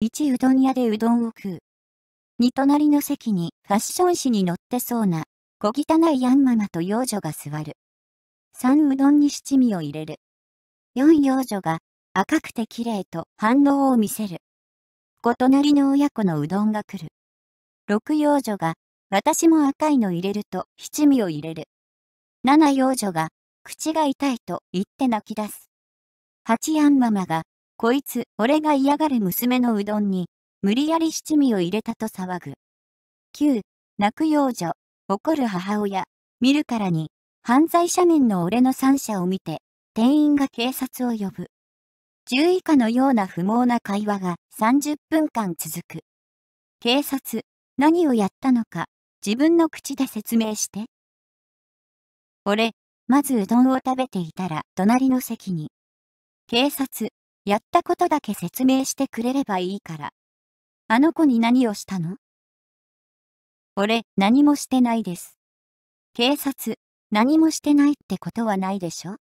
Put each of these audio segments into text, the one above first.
1うどん屋でうどんを食う。2隣の席にファッション誌に乗ってそうな小汚いヤンママと幼女が座る。3うどんに七味を入れる。4幼女が赤くて綺麗と反応を見せる。5隣の親子のうどんが来る。6幼女が私も赤いの入れると七味を入れる。7幼女が口が痛いと言って泣き出す。8ヤンママがこいつ、俺が嫌がる娘のうどんに、無理やり七味を入れたと騒ぐ。9、泣く幼女、怒る母親、見るからに、犯罪者面の俺の三者を見て、店員が警察を呼ぶ。10以下のような不毛な会話が30分間続く。警察、何をやったのか、自分の口で説明して。俺、まずうどんを食べていたら、隣の席に。警察、やったことだけ説明してくれればいいから。あの子に何をしたの俺、何もしてないです。警察、何もしてないってことはないでしょ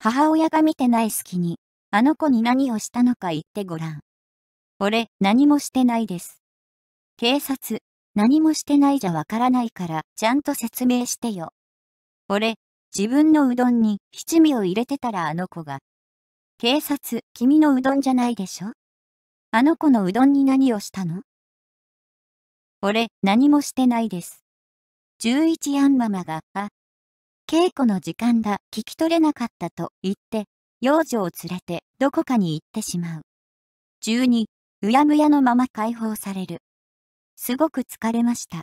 母親が見てない隙に、あの子に何をしたのか言ってごらん。俺、何もしてないです。警察、何もしてないじゃわからないから、ちゃんと説明してよ。俺、自分のうどんに七味を入れてたらあの子が警察、君のうどんじゃないでしょあの子のうどんに何をしたの俺、何もしてないです。11アンママが、あ、稽古の時間だ、聞き取れなかったと言って、幼女を連れてどこかに行ってしまう。12、うやむやのまま解放される。すごく疲れました。